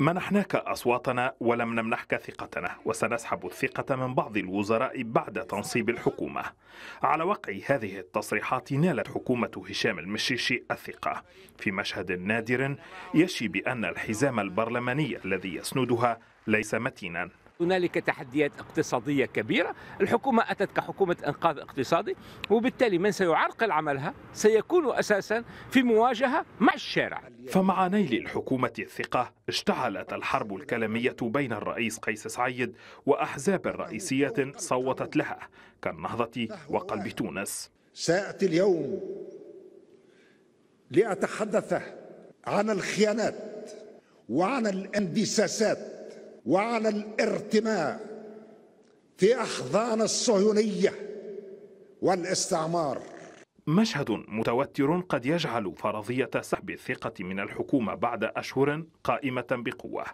منحناك أصواتنا ولم نمنحك ثقتنا وسنسحب الثقة من بعض الوزراء بعد تنصيب الحكومة على وقع هذه التصريحات نالت حكومة هشام المشيشي الثقة في مشهد نادر يشي بأن الحزام البرلماني الذي يسندها ليس متينا هنالك تحديات اقتصاديه كبيره الحكومه اتت كحكومه انقاذ اقتصادي وبالتالي من سيعرقل عملها سيكون اساسا في مواجهه مع الشارع فمع نيل الحكومه الثقه اشتعلت الحرب الكلاميه بين الرئيس قيس سعيد واحزاب رئيسيه صوتت لها كالنهضه وقلب تونس سياتي اليوم لاتحدث عن الخيانات وعن الاندساسات وعلى الارتماء في احضان الصهيونيه والاستعمار مشهد متوتر قد يجعل فرضية سحب الثقة من الحكومة بعد أشهر قائمة بقوة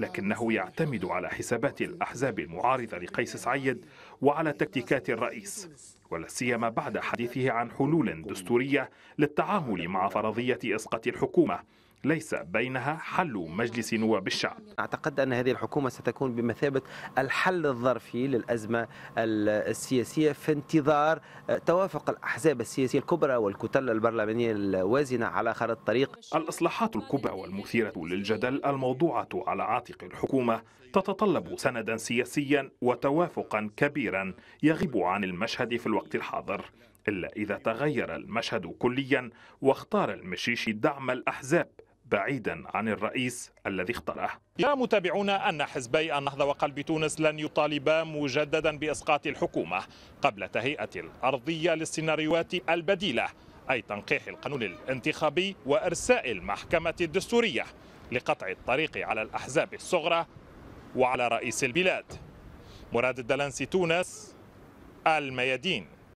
لكنه يعتمد على حسابات الأحزاب المعارضة لقيس سعيد وعلى تكتيكات الرئيس ولا سيما بعد حديثه عن حلول دستورية للتعامل مع فرضية إسقاط الحكومة ليس بينها حل مجلس نواب الشعب أعتقد أن هذه الحكومة ستكون بمثابة الحل الظرفي للأزمة السياسية في انتظار توافق الأحزاب السياسية الكبرى والكتل البرلمانية الوازنة على خارطة الطريق الإصلاحات الكبرى والمثيرة للجدل الموضوعة على عاتق الحكومة تتطلب سندا سياسيا وتوافقا كبيرا يغيب عن المشهد في الوقت الحاضر إلا إذا تغير المشهد كليا واختار المشيشي دعم الأحزاب بعيدا عن الرئيس الذي اختاره يرى متابعون أن حزبي النهضة وقلب تونس لن يطالبا مجددا بإسقاط الحكومة قبل تهيئة الأرضية للسيناريوهات البديلة أي تنقيح القانون الانتخابي وإرساء المحكمة الدستورية لقطع الطريق على الأحزاب الصغرى وعلى رئيس البلاد مراد الدلنسي تونس الميادين